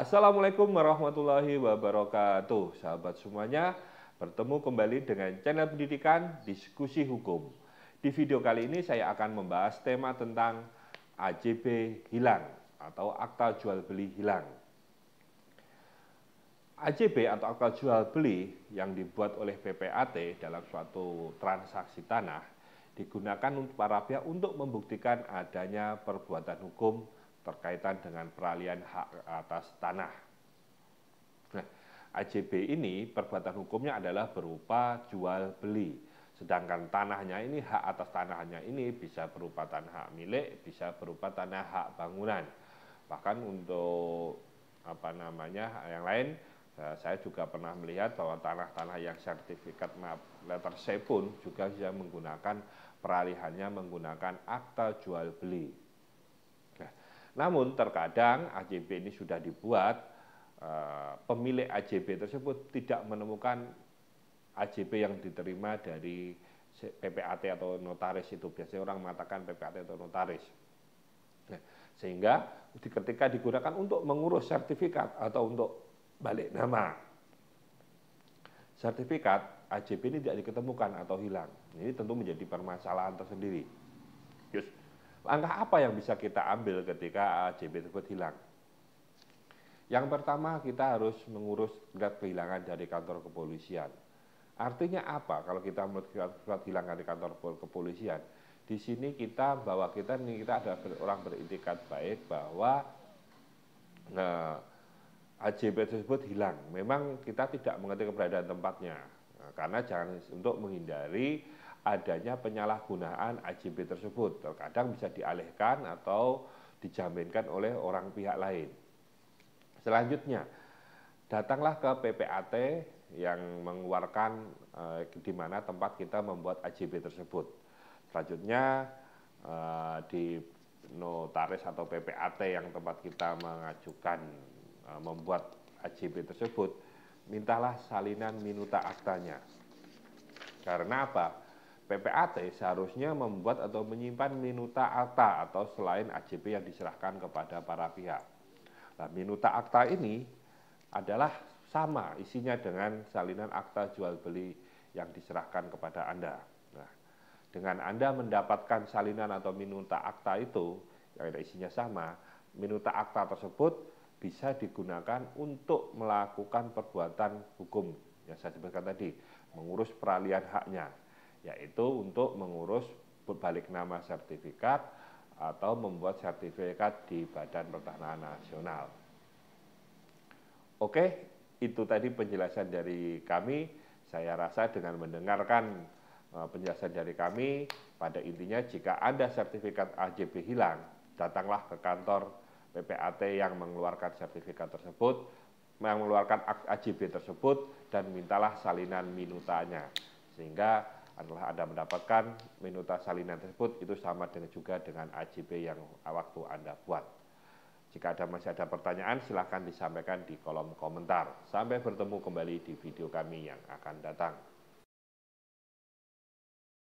Assalamualaikum warahmatullahi wabarakatuh Sahabat semuanya Bertemu kembali dengan channel pendidikan Diskusi Hukum Di video kali ini saya akan membahas tema tentang AJB hilang Atau Akta Jual Beli Hilang AJB atau Akta Jual Beli yang dibuat oleh PPAT dalam suatu transaksi tanah digunakan untuk para pihak untuk membuktikan adanya perbuatan hukum terkaitan dengan peralihan hak atas tanah. Nah, AJB ini perbuatan hukumnya adalah berupa jual beli. Sedangkan tanahnya ini hak atas tanahnya ini bisa berupa tanah hak milik, bisa berupa tanah hak bangunan. Bahkan untuk apa namanya yang lain eh, saya juga pernah melihat bahwa tanah-tanah yang sertifikat letter C pun juga bisa menggunakan peralihannya menggunakan akta jual beli namun terkadang AJB ini sudah dibuat, eh, pemilik AJB tersebut tidak menemukan AJB yang diterima dari PPAT atau notaris itu. Biasanya orang mengatakan PPAT atau notaris. Nah, sehingga ketika digunakan untuk mengurus sertifikat atau untuk balik nama, sertifikat AJB ini tidak diketemukan atau hilang. Ini tentu menjadi permasalahan tersendiri. Just Langkah apa yang bisa kita ambil ketika AJB tersebut hilang? Yang pertama kita harus mengurus surat kehilangan dari kantor kepolisian. Artinya apa kalau kita melihat surat hilang dari kantor kepolisian? Di sini kita bahwa kita ini kita ada orang beritikat baik bahwa eh, AJP tersebut hilang. Memang kita tidak mengerti keberadaan tempatnya nah, karena jangan untuk menghindari adanya penyalahgunaan AJB tersebut. Terkadang bisa dialihkan atau dijaminkan oleh orang pihak lain. Selanjutnya, datanglah ke PPAT yang mengeluarkan eh, di mana tempat kita membuat AJB tersebut. Selanjutnya eh, di notaris atau PPAT yang tempat kita mengajukan eh, membuat AJB tersebut, mintalah salinan minuta aktanya. Karena apa? PPAT seharusnya membuat atau menyimpan minuta akta atau selain AJP yang diserahkan kepada para pihak. Nah, minuta akta ini adalah sama isinya dengan salinan akta jual beli yang diserahkan kepada Anda. Nah, dengan Anda mendapatkan salinan atau minuta akta itu yang ada isinya sama, minuta akta tersebut bisa digunakan untuk melakukan perbuatan hukum yang saya sebutkan tadi, mengurus peralihan haknya yaitu untuk mengurus balik nama sertifikat atau membuat sertifikat di Badan Pertanahan Nasional. Oke, itu tadi penjelasan dari kami. Saya rasa dengan mendengarkan eh, penjelasan dari kami, pada intinya jika ada sertifikat AJB hilang, datanglah ke kantor PPAT yang mengeluarkan sertifikat tersebut, yang mengeluarkan AJB tersebut, dan mintalah salinan minutanya. Sehingga adalah Anda mendapatkan minuta salinan tersebut itu sama dengan juga dengan AJP yang waktu Anda buat. Jika ada masih ada pertanyaan silahkan disampaikan di kolom komentar. Sampai bertemu kembali di video kami yang akan datang.